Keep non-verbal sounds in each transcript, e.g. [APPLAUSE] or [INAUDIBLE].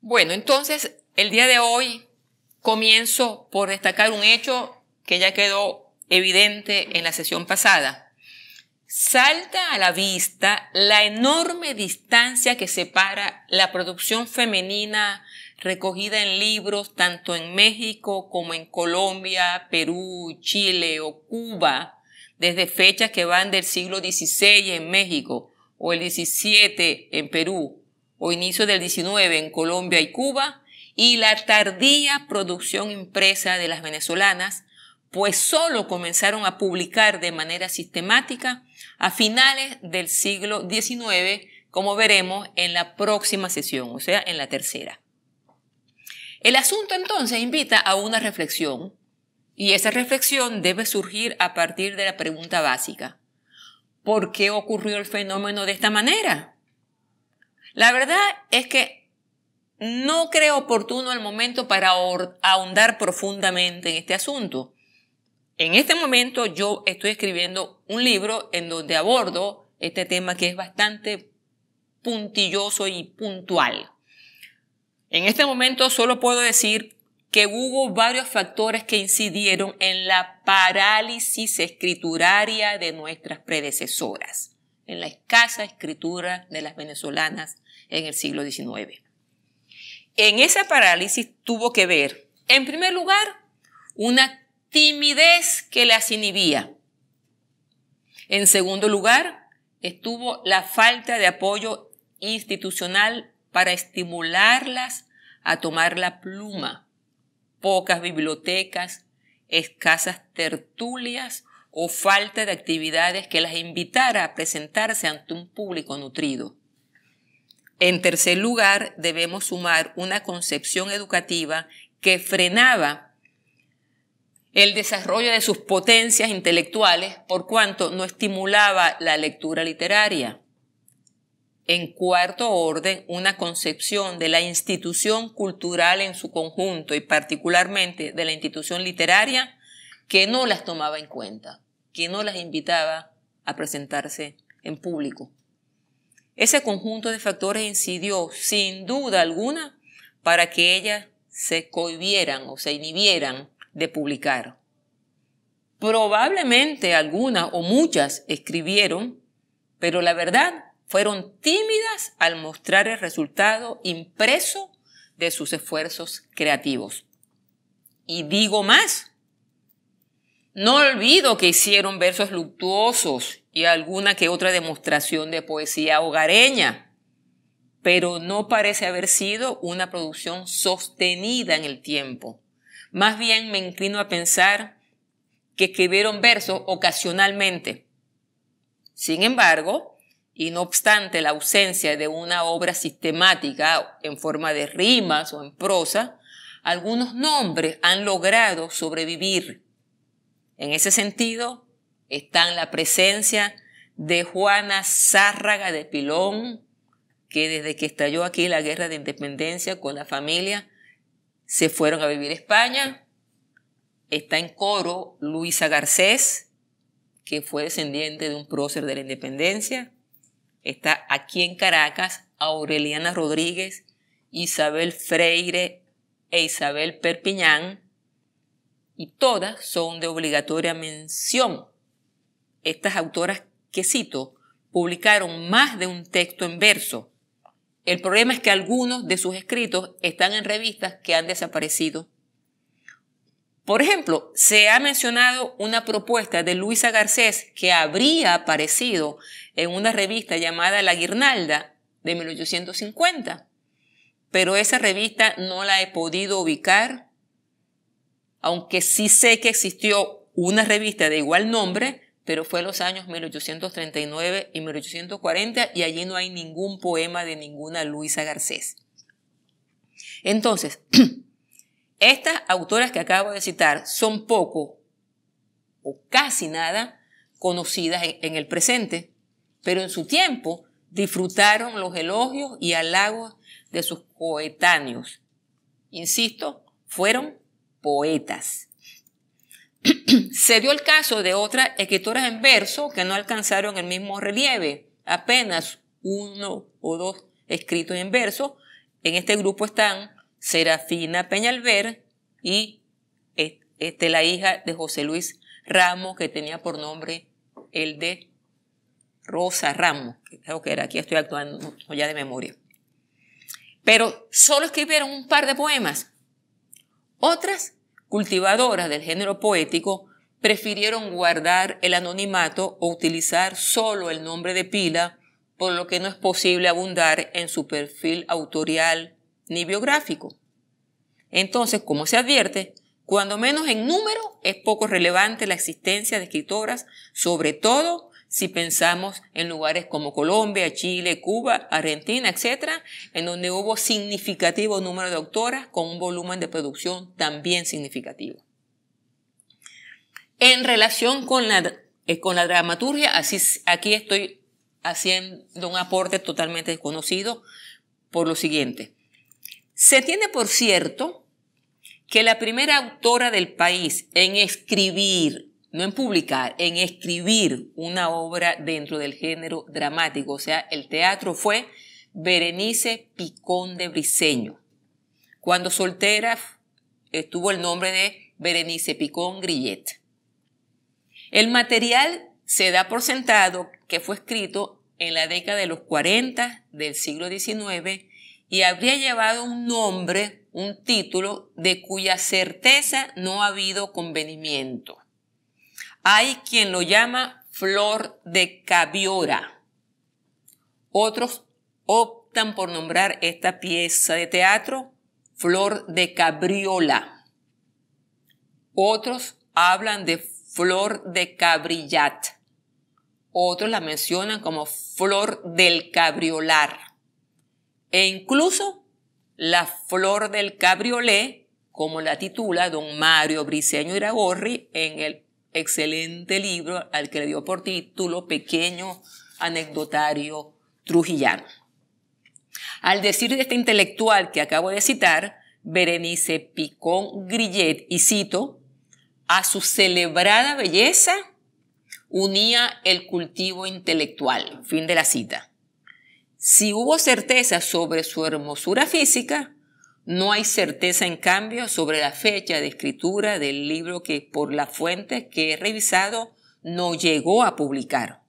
Bueno, entonces el día de hoy comienzo por destacar un hecho que ya quedó evidente en la sesión pasada. Salta a la vista la enorme distancia que separa la producción femenina recogida en libros tanto en México como en Colombia, Perú, Chile o Cuba, desde fechas que van del siglo XVI en México o el XVII en Perú o inicio del 19 en Colombia y Cuba, y la tardía producción impresa de las venezolanas, pues solo comenzaron a publicar de manera sistemática a finales del siglo XIX, como veremos en la próxima sesión, o sea, en la tercera. El asunto entonces invita a una reflexión, y esa reflexión debe surgir a partir de la pregunta básica. ¿Por qué ocurrió el fenómeno de esta manera? La verdad es que no creo oportuno el momento para ahondar profundamente en este asunto. En este momento yo estoy escribiendo un libro en donde abordo este tema que es bastante puntilloso y puntual. En este momento solo puedo decir que hubo varios factores que incidieron en la parálisis escrituraria de nuestras predecesoras en la escasa escritura de las venezolanas en el siglo XIX. En esa parálisis tuvo que ver, en primer lugar, una timidez que las inhibía. En segundo lugar, estuvo la falta de apoyo institucional para estimularlas a tomar la pluma. Pocas bibliotecas, escasas tertulias o falta de actividades que las invitara a presentarse ante un público nutrido. En tercer lugar, debemos sumar una concepción educativa que frenaba el desarrollo de sus potencias intelectuales por cuanto no estimulaba la lectura literaria. En cuarto orden, una concepción de la institución cultural en su conjunto y particularmente de la institución literaria que no las tomaba en cuenta que no las invitaba a presentarse en público. Ese conjunto de factores incidió sin duda alguna para que ellas se cohibieran o se inhibieran de publicar. Probablemente algunas o muchas escribieron, pero la verdad fueron tímidas al mostrar el resultado impreso de sus esfuerzos creativos. Y digo más, no olvido que hicieron versos luctuosos y alguna que otra demostración de poesía hogareña, pero no parece haber sido una producción sostenida en el tiempo. Más bien me inclino a pensar que escribieron versos ocasionalmente. Sin embargo, y no obstante la ausencia de una obra sistemática en forma de rimas o en prosa, algunos nombres han logrado sobrevivir en ese sentido, están la presencia de Juana Zárraga de Pilón, que desde que estalló aquí la guerra de independencia con la familia, se fueron a vivir a España. Está en coro Luisa Garcés, que fue descendiente de un prócer de la independencia. Está aquí en Caracas Aureliana Rodríguez, Isabel Freire e Isabel Perpiñán, y todas son de obligatoria mención. Estas autoras que cito publicaron más de un texto en verso. El problema es que algunos de sus escritos están en revistas que han desaparecido. Por ejemplo, se ha mencionado una propuesta de Luisa Garcés que habría aparecido en una revista llamada La Guirnalda de 1850, pero esa revista no la he podido ubicar aunque sí sé que existió una revista de igual nombre, pero fue en los años 1839 y 1840 y allí no hay ningún poema de ninguna Luisa Garcés. Entonces, [CLEARS THROAT] estas autoras que acabo de citar son poco o casi nada conocidas en, en el presente, pero en su tiempo disfrutaron los elogios y halagos de sus coetáneos. Insisto, fueron poetas. [CLEARS THROAT] Se dio el caso de otras escritoras en verso que no alcanzaron el mismo relieve, apenas uno o dos escritos en verso. En este grupo están Serafina Peñalver y este, la hija de José Luis Ramos, que tenía por nombre el de Rosa Ramos, que creo que era, aquí estoy actuando ya de memoria. Pero solo escribieron un par de poemas. Otras cultivadoras del género poético prefirieron guardar el anonimato o utilizar solo el nombre de pila, por lo que no es posible abundar en su perfil autorial ni biográfico. Entonces, como se advierte, cuando menos en número es poco relevante la existencia de escritoras, sobre todo si pensamos en lugares como Colombia, Chile, Cuba, Argentina, etcétera, en donde hubo significativo número de autoras con un volumen de producción también significativo. En relación con la, eh, con la dramaturgia, así, aquí estoy haciendo un aporte totalmente desconocido por lo siguiente. Se tiene por cierto que la primera autora del país en escribir, no en publicar, en escribir una obra dentro del género dramático. O sea, el teatro fue Berenice Picón de Briseño. Cuando soltera estuvo el nombre de Berenice Picón Grillet. El material se da por sentado que fue escrito en la década de los 40 del siglo XIX y habría llevado un nombre, un título, de cuya certeza no ha habido convenimiento. Hay quien lo llama flor de cabriola, Otros optan por nombrar esta pieza de teatro flor de cabriola. Otros hablan de flor de cabrillat. Otros la mencionan como flor del cabriolar. E incluso la flor del cabriolé, como la titula don Mario Briceño Iragorri en el excelente libro al que le dio por título Pequeño Anecdotario Trujillano. Al decir de este intelectual que acabo de citar, Berenice Picón Grillet, y cito, a su celebrada belleza unía el cultivo intelectual. Fin de la cita. Si hubo certeza sobre su hermosura física, no hay certeza, en cambio, sobre la fecha de escritura del libro que por las fuentes que he revisado no llegó a publicar.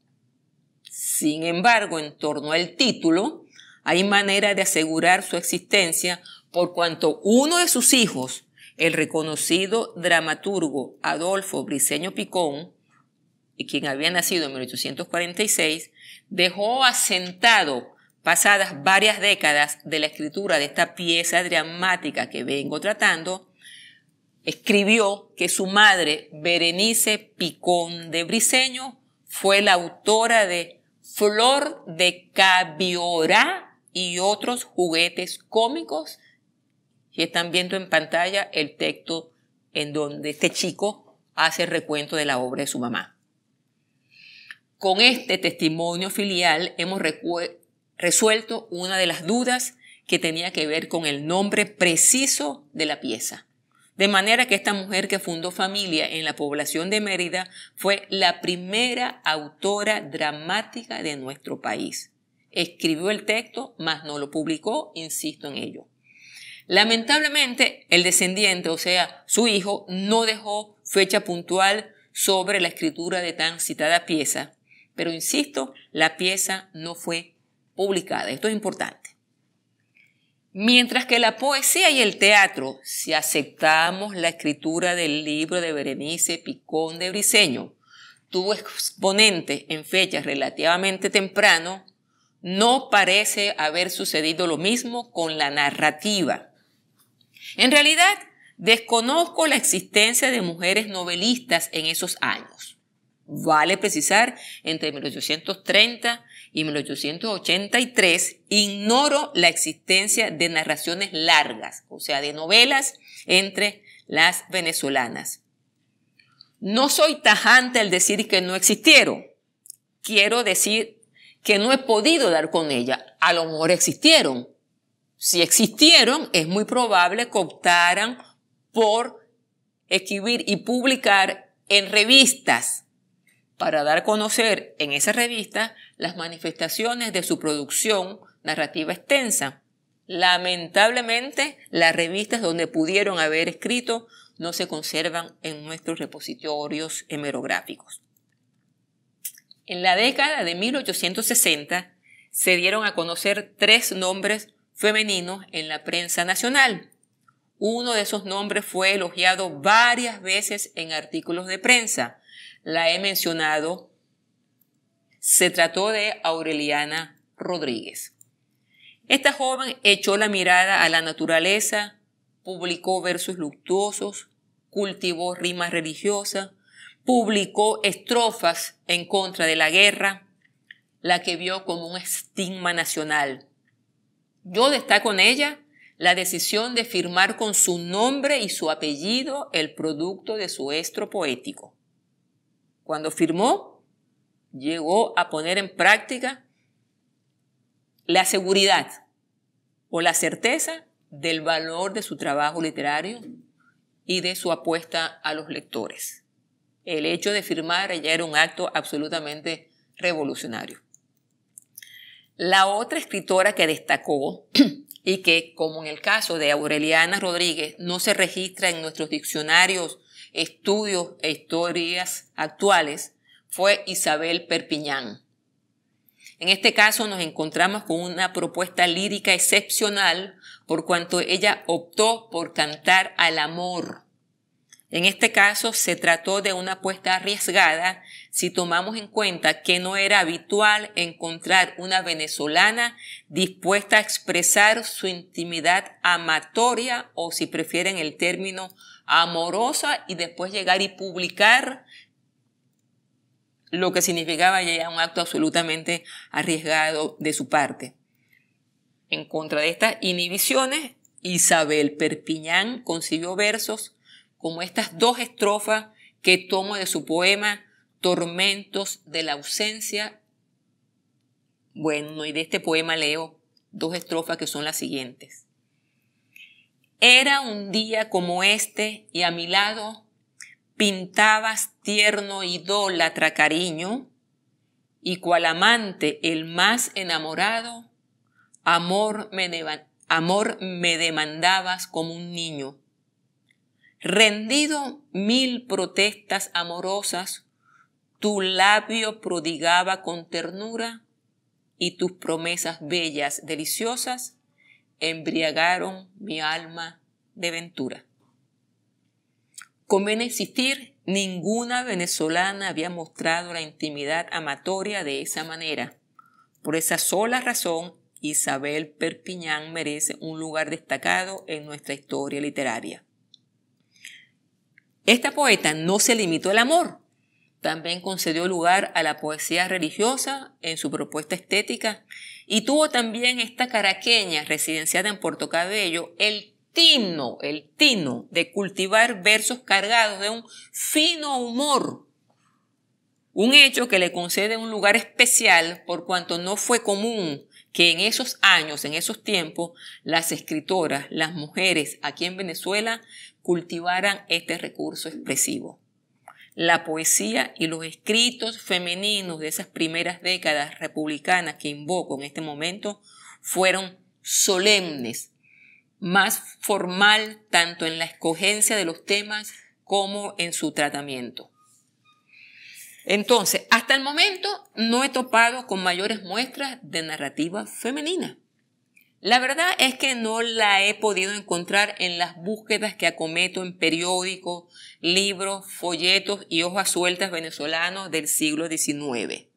Sin embargo, en torno al título, hay manera de asegurar su existencia por cuanto uno de sus hijos, el reconocido dramaturgo Adolfo Briceño Picón, quien había nacido en 1846, dejó asentado Pasadas varias décadas de la escritura de esta pieza dramática que vengo tratando, escribió que su madre, Berenice Picón de Briceño, fue la autora de Flor de Cabiorá y otros juguetes cómicos. Y están viendo en pantalla el texto en donde este chico hace el recuento de la obra de su mamá. Con este testimonio filial hemos recuerdo, resuelto una de las dudas que tenía que ver con el nombre preciso de la pieza. De manera que esta mujer que fundó familia en la población de Mérida fue la primera autora dramática de nuestro país. Escribió el texto, mas no lo publicó, insisto en ello. Lamentablemente, el descendiente, o sea, su hijo, no dejó fecha puntual sobre la escritura de tan citada pieza, pero insisto, la pieza no fue publicada. Esto es importante. Mientras que la poesía y el teatro, si aceptamos la escritura del libro de Berenice Picón de Briseño, tuvo exponentes en fechas relativamente temprano, no parece haber sucedido lo mismo con la narrativa. En realidad, desconozco la existencia de mujeres novelistas en esos años. Vale precisar, entre 1830 y 1883, ignoro la existencia de narraciones largas, o sea, de novelas entre las venezolanas. No soy tajante al decir que no existieron. Quiero decir que no he podido dar con ella. A lo mejor existieron. Si existieron, es muy probable que optaran por escribir y publicar en revistas para dar a conocer en esa revista las manifestaciones de su producción narrativa extensa. Lamentablemente, las revistas donde pudieron haber escrito no se conservan en nuestros repositorios hemerográficos. En la década de 1860 se dieron a conocer tres nombres femeninos en la prensa nacional. Uno de esos nombres fue elogiado varias veces en artículos de prensa, la he mencionado, se trató de Aureliana Rodríguez. Esta joven echó la mirada a la naturaleza, publicó versos luctuosos, cultivó rimas religiosas, publicó estrofas en contra de la guerra, la que vio como un estigma nacional. Yo destaco en ella la decisión de firmar con su nombre y su apellido el producto de su estro poético. Cuando firmó, llegó a poner en práctica la seguridad o la certeza del valor de su trabajo literario y de su apuesta a los lectores. El hecho de firmar ya era un acto absolutamente revolucionario. La otra escritora que destacó [CLEARS THROAT] y que, como en el caso de Aureliana Rodríguez, no se registra en nuestros diccionarios estudios e historias actuales fue Isabel Perpiñán. En este caso nos encontramos con una propuesta lírica excepcional por cuanto ella optó por cantar al amor. En este caso se trató de una apuesta arriesgada si tomamos en cuenta que no era habitual encontrar una venezolana dispuesta a expresar su intimidad amatoria o si prefieren el término amorosa y después llegar y publicar lo que significaba ya un acto absolutamente arriesgado de su parte. En contra de estas inhibiciones, Isabel Perpiñán concibió versos como estas dos estrofas que tomo de su poema Tormentos de la ausencia. Bueno, y de este poema leo dos estrofas que son las siguientes. Era un día como este y a mi lado pintabas tierno idólatra cariño y cual amante el más enamorado, amor amor me demandabas como un niño. Rendido mil protestas amorosas, tu labio prodigaba con ternura y tus promesas bellas, deliciosas, embriagaron mi alma de ventura. Conviene existir, ninguna venezolana había mostrado la intimidad amatoria de esa manera. Por esa sola razón, Isabel Perpiñán merece un lugar destacado en nuestra historia literaria. Esta poeta no se limitó al amor, también concedió lugar a la poesía religiosa en su propuesta estética y tuvo también esta caraqueña residenciada en Puerto Cabello el tino, el tino de cultivar versos cargados de un fino humor, un hecho que le concede un lugar especial por cuanto no fue común que en esos años, en esos tiempos, las escritoras, las mujeres aquí en Venezuela cultivaran este recurso expresivo la poesía y los escritos femeninos de esas primeras décadas republicanas que invoco en este momento fueron solemnes, más formal tanto en la escogencia de los temas como en su tratamiento. Entonces, hasta el momento no he topado con mayores muestras de narrativa femenina. La verdad es que no la he podido encontrar en las búsquedas que acometo en periódicos, libros, folletos y hojas sueltas venezolanos del siglo XIX.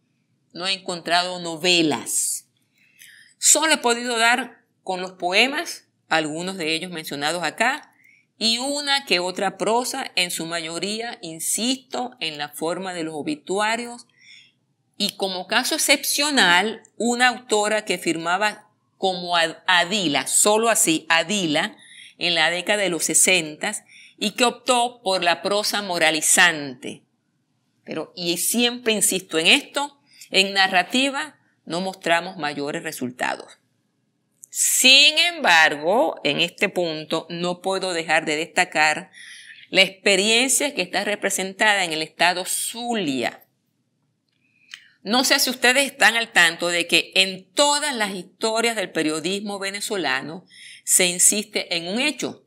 No he encontrado novelas. Solo he podido dar con los poemas, algunos de ellos mencionados acá, y una que otra prosa, en su mayoría, insisto, en la forma de los obituarios, y como caso excepcional, una autora que firmaba como Adila, solo así, Adila, en la década de los 60 y que optó por la prosa moralizante. Pero, y siempre insisto en esto, en narrativa no mostramos mayores resultados. Sin embargo, en este punto no puedo dejar de destacar la experiencia que está representada en el estado Zulia, no sé si ustedes están al tanto de que en todas las historias del periodismo venezolano se insiste en un hecho.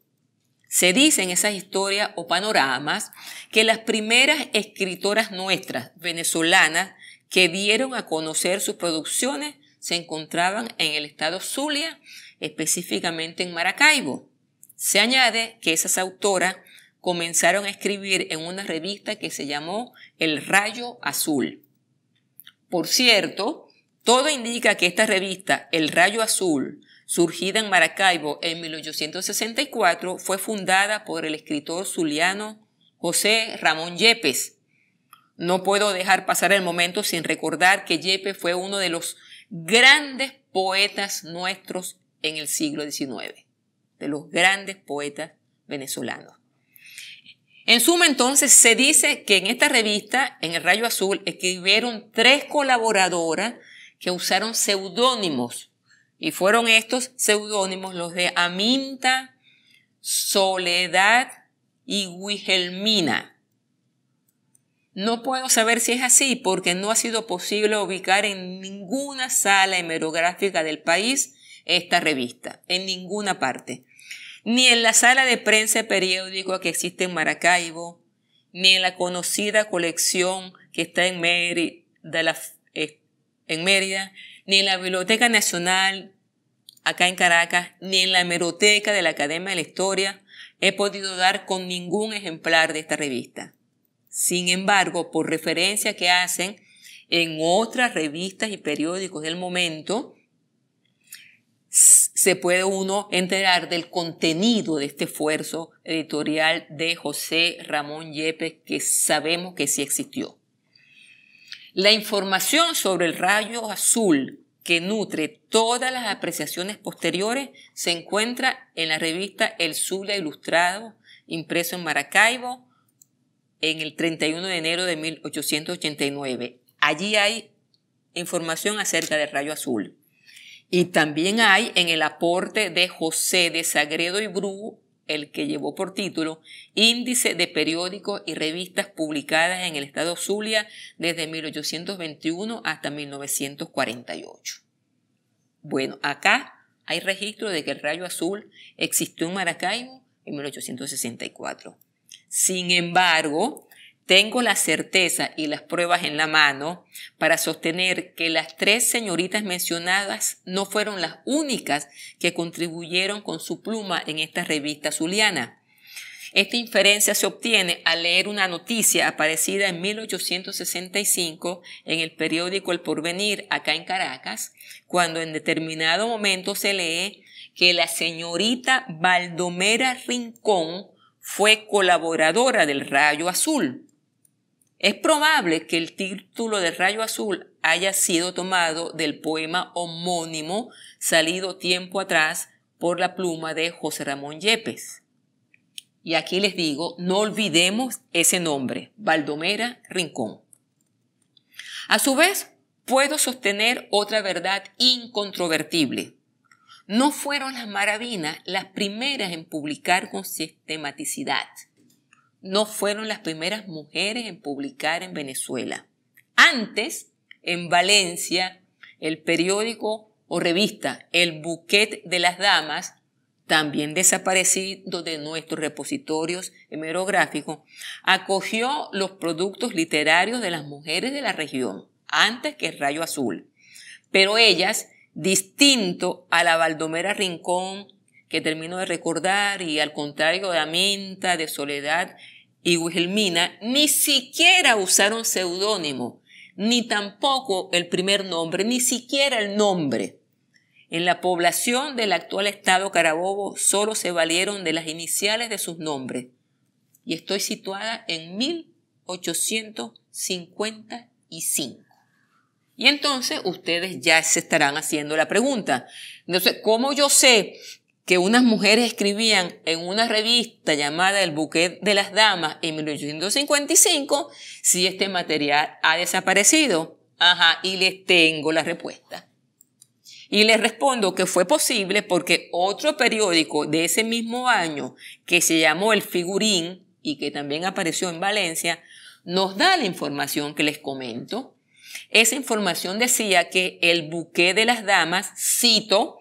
Se dice en esas historias o panoramas que las primeras escritoras nuestras venezolanas que dieron a conocer sus producciones se encontraban en el estado Zulia, específicamente en Maracaibo. Se añade que esas autoras comenzaron a escribir en una revista que se llamó El Rayo Azul. Por cierto, todo indica que esta revista, El Rayo Azul, surgida en Maracaibo en 1864, fue fundada por el escritor zuliano José Ramón Yepes. No puedo dejar pasar el momento sin recordar que Yepes fue uno de los grandes poetas nuestros en el siglo XIX, de los grandes poetas venezolanos. En suma, entonces, se dice que en esta revista, en el Rayo Azul, escribieron tres colaboradoras que usaron seudónimos. Y fueron estos seudónimos los de Aminta, Soledad y Wilhelmina. No puedo saber si es así porque no ha sido posible ubicar en ninguna sala hemerográfica del país esta revista, en ninguna parte ni en la sala de prensa y periódico que existe en Maracaibo, ni en la conocida colección que está en Mérida, eh, en Mérida, ni en la Biblioteca Nacional acá en Caracas, ni en la hemeroteca de la Academia de la Historia, he podido dar con ningún ejemplar de esta revista. Sin embargo, por referencia que hacen en otras revistas y periódicos del momento, se puede uno enterar del contenido de este esfuerzo editorial de José Ramón Yepes que sabemos que sí existió. La información sobre el rayo azul que nutre todas las apreciaciones posteriores se encuentra en la revista El Zula Ilustrado, impreso en Maracaibo en el 31 de enero de 1889. Allí hay información acerca del rayo azul. Y también hay en el aporte de José de Sagredo y Bru, el que llevó por título Índice de periódicos y revistas publicadas en el estado Zulia desde 1821 hasta 1948. Bueno, acá hay registro de que el rayo azul existió en Maracaibo en 1864. Sin embargo, tengo la certeza y las pruebas en la mano para sostener que las tres señoritas mencionadas no fueron las únicas que contribuyeron con su pluma en esta revista zuliana. Esta inferencia se obtiene al leer una noticia aparecida en 1865 en el periódico El Porvenir, acá en Caracas, cuando en determinado momento se lee que la señorita Baldomera Rincón fue colaboradora del Rayo Azul. Es probable que el título de Rayo Azul haya sido tomado del poema homónimo salido tiempo atrás por la pluma de José Ramón Yepes. Y aquí les digo, no olvidemos ese nombre, Baldomera Rincón. A su vez, puedo sostener otra verdad incontrovertible. No fueron las maravinas las primeras en publicar con sistematicidad no fueron las primeras mujeres en publicar en Venezuela. Antes, en Valencia, el periódico o revista El Bouquet de las Damas, también desaparecido de nuestros repositorios hemerográficos, acogió los productos literarios de las mujeres de la región, antes que el Rayo Azul. Pero ellas, distinto a la Baldomera Rincón, que termino de recordar, y al contrario de Aminta, de Soledad y Wilhelmina ni siquiera usaron seudónimo, ni tampoco el primer nombre, ni siquiera el nombre. En la población del actual estado Carabobo solo se valieron de las iniciales de sus nombres. Y estoy situada en 1855. Y entonces ustedes ya se estarán haciendo la pregunta. Entonces, ¿cómo yo sé que unas mujeres escribían en una revista llamada El Buquet de las Damas en 1855 si este material ha desaparecido. Ajá, y les tengo la respuesta. Y les respondo que fue posible porque otro periódico de ese mismo año, que se llamó El Figurín y que también apareció en Valencia, nos da la información que les comento. Esa información decía que el buqué de las damas, cito,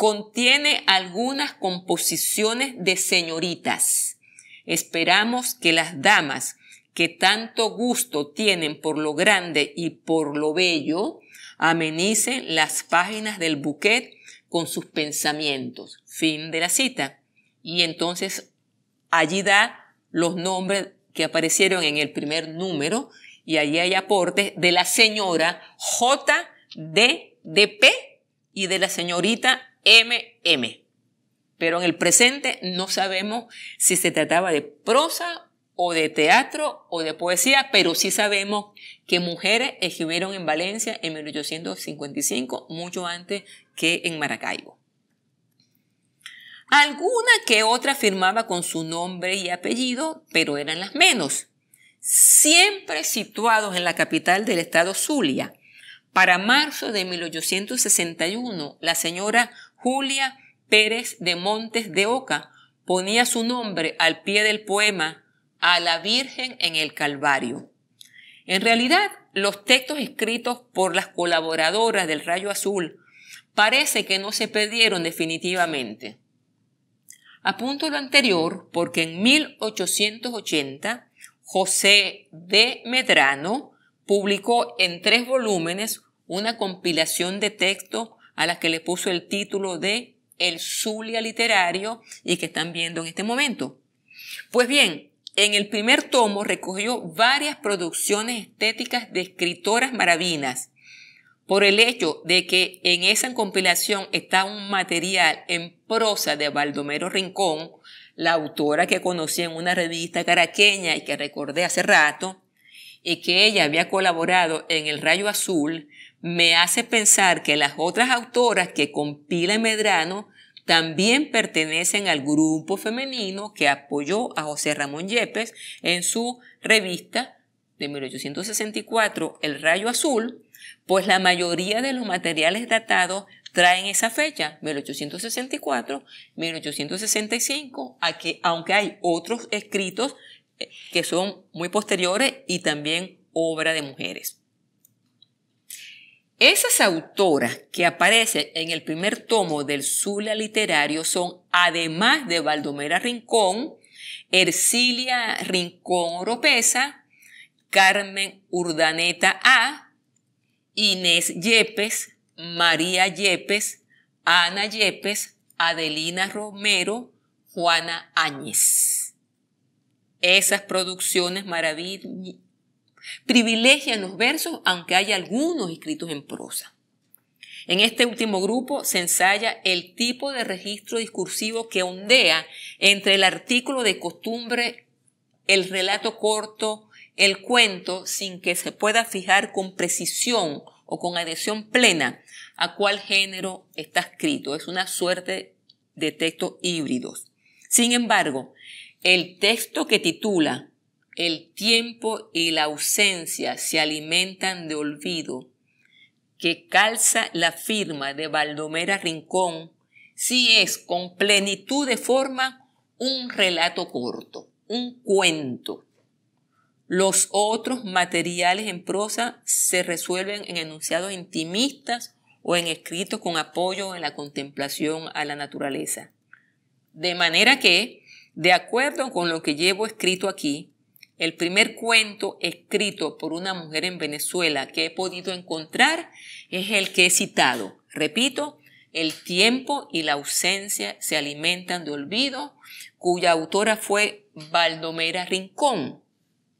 contiene algunas composiciones de señoritas. Esperamos que las damas que tanto gusto tienen por lo grande y por lo bello, amenicen las páginas del buquete con sus pensamientos. Fin de la cita. Y entonces allí da los nombres que aparecieron en el primer número y allí hay aportes de la señora J. y de la señorita M. Pero en el presente no sabemos si se trataba de prosa o de teatro o de poesía, pero sí sabemos que mujeres escribieron en Valencia en 1855, mucho antes que en Maracaibo. Alguna que otra firmaba con su nombre y apellido, pero eran las menos. Siempre situados en la capital del estado Zulia. Para marzo de 1861, la señora Julia Pérez de Montes de Oca ponía su nombre al pie del poema A la Virgen en el Calvario. En realidad, los textos escritos por las colaboradoras del Rayo Azul parece que no se perdieron definitivamente. Apunto lo anterior porque en 1880 José de Medrano publicó en tres volúmenes una compilación de textos a las que le puso el título de El Zulia Literario y que están viendo en este momento. Pues bien, en el primer tomo recogió varias producciones estéticas de escritoras maravinas. Por el hecho de que en esa compilación está un material en prosa de Baldomero Rincón, la autora que conocí en una revista caraqueña y que recordé hace rato, y que ella había colaborado en El Rayo Azul, me hace pensar que las otras autoras que compila Medrano también pertenecen al grupo femenino que apoyó a José Ramón Yepes en su revista de 1864, El Rayo Azul, pues la mayoría de los materiales datados traen esa fecha, 1864, 1865, aunque hay otros escritos eh, que son muy posteriores y también obra de mujeres. Esas autoras que aparecen en el primer tomo del Zula literario son, además de Baldomera Rincón, Ercilia Rincón Oropesa, Carmen Urdaneta A, Inés Yepes, María Yepes, Ana Yepes, Adelina Romero, Juana Áñez. Esas producciones maravillas Privilegian los versos, aunque hay algunos escritos en prosa. En este último grupo se ensaya el tipo de registro discursivo que ondea entre el artículo de costumbre, el relato corto, el cuento, sin que se pueda fijar con precisión o con adhesión plena a cuál género está escrito. Es una suerte de textos híbridos. Sin embargo, el texto que titula el tiempo y la ausencia se alimentan de olvido, que calza la firma de Baldomera Rincón, si es con plenitud de forma un relato corto, un cuento. Los otros materiales en prosa se resuelven en enunciados intimistas o en escritos con apoyo en la contemplación a la naturaleza. De manera que, de acuerdo con lo que llevo escrito aquí, el primer cuento escrito por una mujer en Venezuela que he podido encontrar es el que he citado. Repito, El tiempo y la ausencia se alimentan de olvido, cuya autora fue Baldomera Rincón.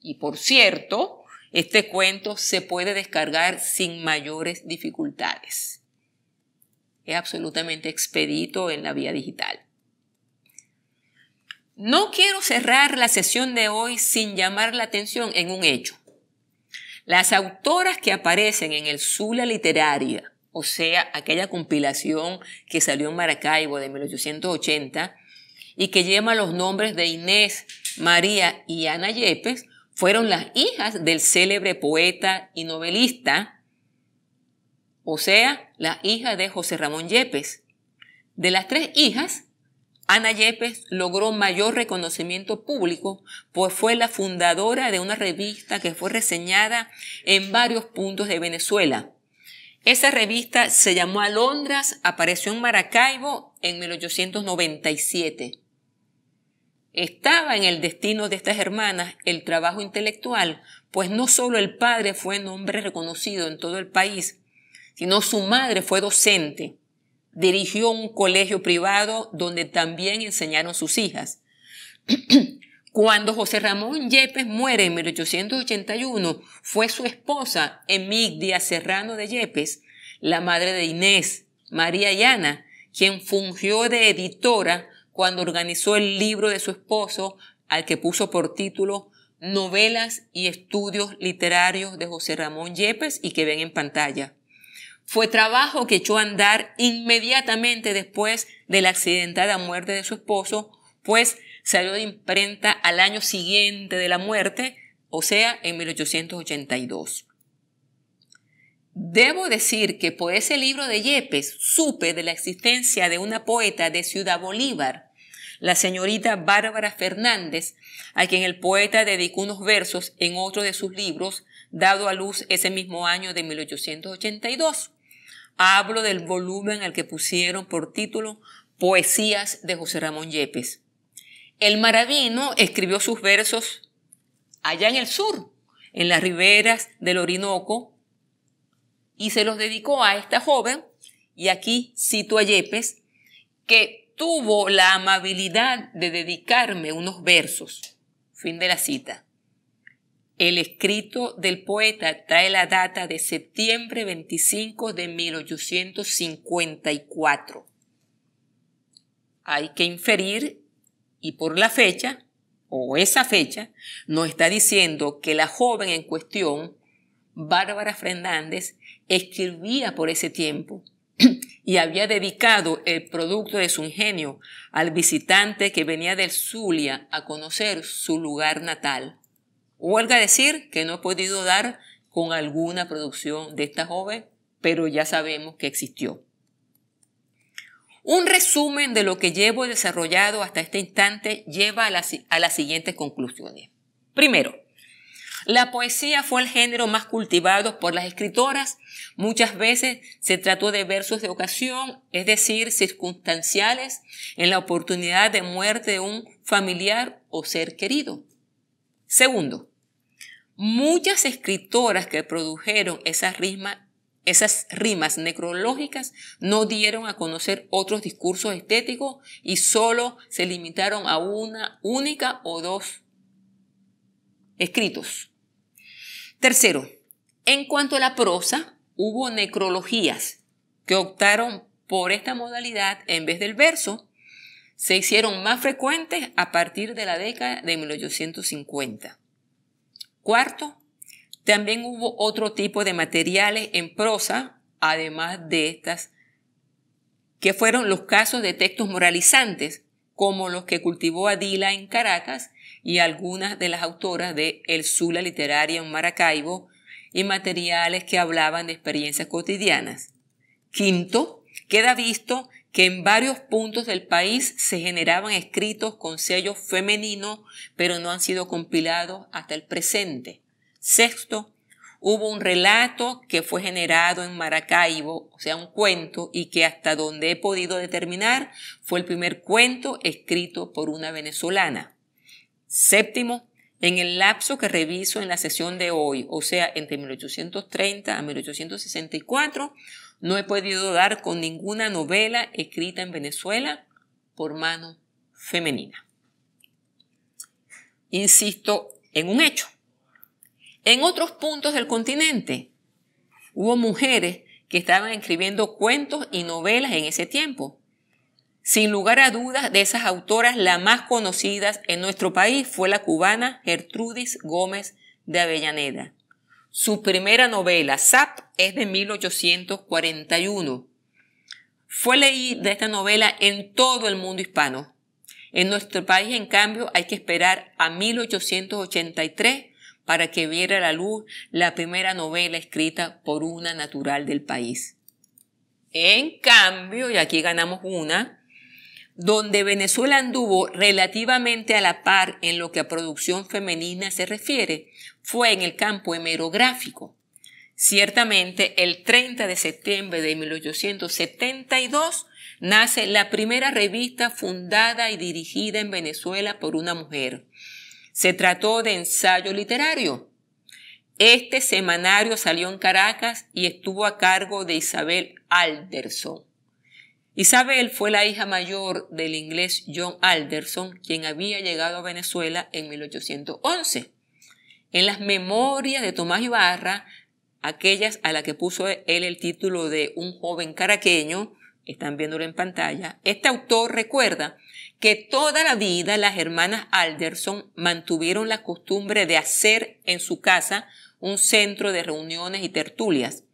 Y por cierto, este cuento se puede descargar sin mayores dificultades. Es absolutamente expedito en la vía digital. No quiero cerrar la sesión de hoy sin llamar la atención en un hecho. Las autoras que aparecen en el Zula Literaria, o sea, aquella compilación que salió en Maracaibo de 1880 y que lleva los nombres de Inés, María y Ana Yepes, fueron las hijas del célebre poeta y novelista, o sea, las hijas de José Ramón Yepes. De las tres hijas, Ana Yepes logró mayor reconocimiento público, pues fue la fundadora de una revista que fue reseñada en varios puntos de Venezuela. Esa revista se llamó Alondras, apareció en Maracaibo en 1897. Estaba en el destino de estas hermanas el trabajo intelectual, pues no solo el padre fue un hombre reconocido en todo el país, sino su madre fue docente dirigió un colegio privado donde también enseñaron sus hijas. [CLEARS THROAT] Cuando José Ramón Yepes muere en 1881, fue su esposa Emigdia Serrano de Yepes, la madre de Inés, María y quien fungió de editora cuando organizó el libro de su esposo, al que puso por título Novelas y Estudios Literarios de José Ramón Yepes y que ven en pantalla fue trabajo que echó a andar inmediatamente después de la accidentada muerte de su esposo, pues salió de imprenta al año siguiente de la muerte, o sea, en 1882. Debo decir que por ese libro de Yepes supe de la existencia de una poeta de Ciudad Bolívar, la señorita Bárbara Fernández, a quien el poeta dedicó unos versos en otro de sus libros, dado a luz ese mismo año de 1882. Hablo del volumen al que pusieron por título Poesías de José Ramón Yepes. El maravino escribió sus versos allá en el sur, en las riberas del Orinoco, y se los dedicó a esta joven, y aquí cito a Yepes, que tuvo la amabilidad de dedicarme unos versos. Fin de la cita. El escrito del poeta trae la data de septiembre 25 de 1854. Hay que inferir, y por la fecha, o esa fecha, nos está diciendo que la joven en cuestión, Bárbara Fernández, escribía por ese tiempo [CLEARS THROAT] y había dedicado el producto de su ingenio al visitante que venía del Zulia a conocer su lugar natal Huelga decir que no he podido dar con alguna producción de esta joven, pero ya sabemos que existió. Un resumen de lo que llevo desarrollado hasta este instante lleva a, las siguientes conclusiones. Primero, la poesía fue el género más cultivado por las escritoras. Muchas veces se trató de versos de ocasión, es decir, circunstanciales, en la oportunidad de muerte de un familiar o ser querido. Segundo, Muchas escritoras que produjeron esas, esas rimas necrológicas no dieron a conocer otros discursos estéticos y solo se limitaron a una única o dos escritos. Tercero, en cuanto a la prosa, hubo necrologías que optaron por esta modalidad en vez del verso. Se hicieron más frecuentes a partir de la década de 1850. Cuarto, también hubo otro tipo de materiales en prosa, además de estas, que fueron los casos de textos moralizantes, como los que cultivó Adila en Caracas y algunas de las autoras de El Sula Literaria en Maracaibo, y materiales que hablaban de experiencias cotidianas. Quinto, queda visto que en varios puntos del país se generaban escritos con sellos femeninos, pero no han sido compilados hasta el presente. Sexto, hubo un relato que fue generado en Maracaibo, o sea, un cuento, y que hasta donde he podido determinar fue el primer cuento escrito por una venezolana. Séptimo, en el lapso que reviso en la sesión de hoy, o sea, entre 1830 a 1864, no he podido dar con ninguna novela escrita en Venezuela por mano femenina. Insisto en un hecho. En otros puntos del continente hubo mujeres que estaban escribiendo cuentos y novelas en ese tiempo. Sin lugar a dudas, de esas autoras, la más conocida en nuestro país fue la cubana Gertrudis Gómez de Avellaneda, su primera novela, Zap, es de 1841. Fue leída esta novela en todo el mundo hispano. En nuestro país, en cambio, hay que esperar a 1883 para que viera a la luz la primera novela escrita por una natural del país. En cambio, y aquí ganamos una, donde Venezuela anduvo relativamente a la par en lo que a producción femenina se refiere, fue en el campo hemerográfico. Ciertamente, el 30 de septiembre de 1872 nace la primera revista fundada y dirigida en Venezuela por una mujer. Se trató de ensayo literario. Este semanario salió en Caracas y estuvo a cargo de Isabel Alderson. Isabel fue la hija mayor del inglés John Alderson, quien había llegado a Venezuela en 1811. En las memorias de Tomás Ibarra, aquellas a las que puso él el título de un joven caraqueño, están viéndolo en pantalla, este autor recuerda que toda la vida las hermanas Alderson mantuvieron la costumbre de hacer en su casa un centro de reuniones y tertulias,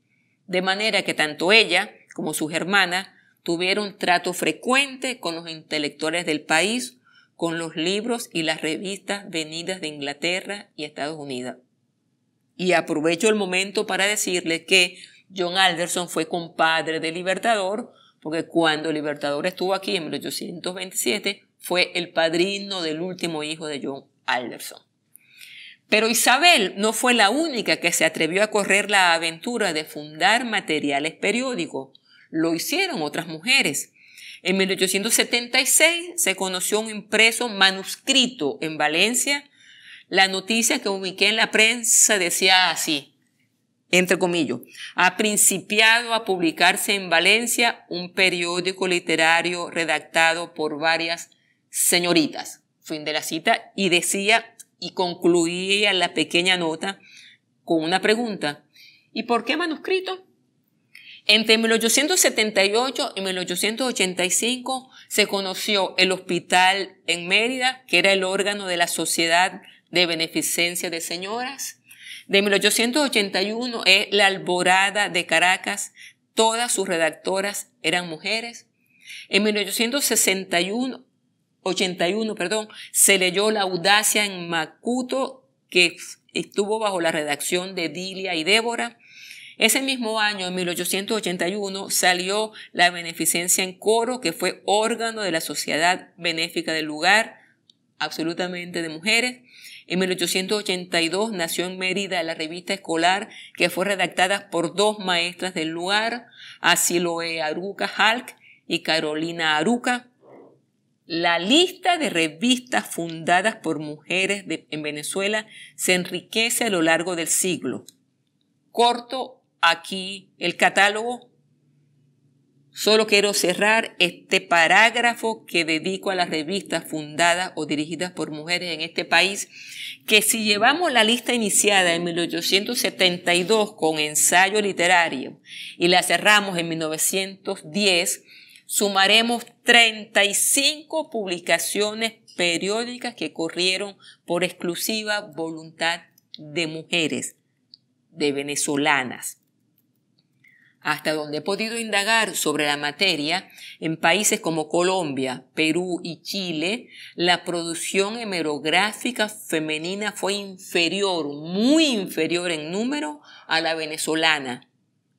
de manera que tanto ella como sus hermanas tuvieron trato frecuente con los intelectuales del país, con los libros y las revistas venidas de Inglaterra y Estados Unidos. Y aprovecho el momento para decirle que John Alderson fue compadre de Libertador, porque cuando Libertador estuvo aquí en 1827, fue el padrino del último hijo de John Alderson. Pero Isabel no fue la única que se atrevió a correr la aventura de fundar materiales periódicos, lo hicieron otras mujeres. En 1876 se conoció un impreso manuscrito en Valencia. La noticia que ubiqué en la prensa decía así, entre comillas, ha principiado a publicarse en Valencia un periódico literario redactado por varias señoritas. Fin de la cita y decía y concluía la pequeña nota con una pregunta. ¿Y por qué manuscrito? Entre 1878 y 1885 se conoció el hospital en Mérida, que era el órgano de la Sociedad de Beneficencia de Señoras. De 1881 es la Alborada de Caracas. Todas sus redactoras eran mujeres. En 1861, 81, perdón, se leyó La audacia en Macuto, que estuvo bajo la redacción de Dilia y Débora. Ese mismo año, en 1881, salió la beneficencia en coro, que fue órgano de la sociedad benéfica del lugar, absolutamente de mujeres. En 1882 nació en Mérida la revista escolar que fue redactada por dos maestras del lugar, Asiloe Aruca Halk y Carolina Aruca. La lista de revistas fundadas por mujeres en Venezuela se enriquece a lo largo del siglo. Corto aquí el catálogo. Solo quiero cerrar este parágrafo que dedico a las revistas fundadas o dirigidas por mujeres en este país, que si llevamos la lista iniciada en 1872 con ensayo literario y la cerramos en 1910, sumaremos 35 publicaciones periódicas que corrieron por exclusiva voluntad de mujeres, de venezolanas hasta donde he podido indagar sobre la materia, en países como Colombia, Perú y Chile, la producción hemerográfica femenina fue inferior, muy inferior en número a la venezolana.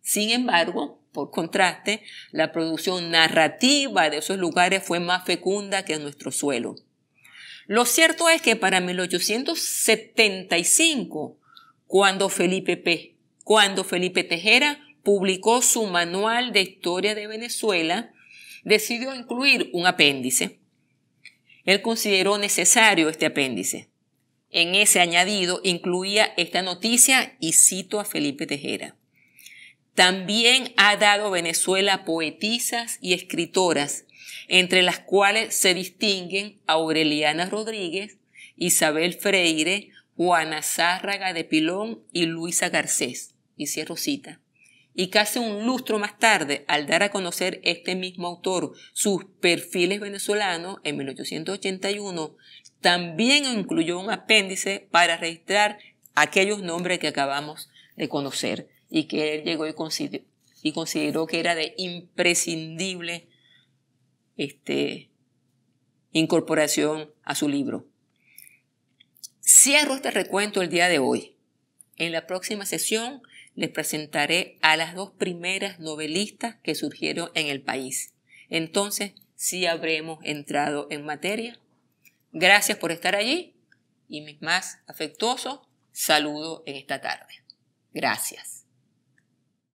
Sin embargo, por contraste, la producción narrativa de esos lugares fue más fecunda que en nuestro suelo. Lo cierto es que para 1875, cuando Felipe P., cuando Felipe Tejera publicó su Manual de Historia de Venezuela, decidió incluir un apéndice. Él consideró necesario este apéndice. En ese añadido incluía esta noticia y cito a Felipe Tejera. También ha dado Venezuela poetisas y escritoras, entre las cuales se distinguen Aureliana Rodríguez, Isabel Freire, Juana Zárraga de Pilón y Luisa Garcés. Y cierro cita y casi un lustro más tarde, al dar a conocer este mismo autor sus perfiles venezolanos en 1881, también incluyó un apéndice para registrar aquellos nombres que acabamos de conocer y que él llegó y consideró, que era de imprescindible este, incorporación a su libro. Cierro este recuento el día de hoy. En la próxima sesión les presentaré a las dos primeras novelistas que surgieron en el país. Entonces, sí habremos entrado en materia. Gracias por estar allí y mis más afectuosos saludos en esta tarde. Gracias.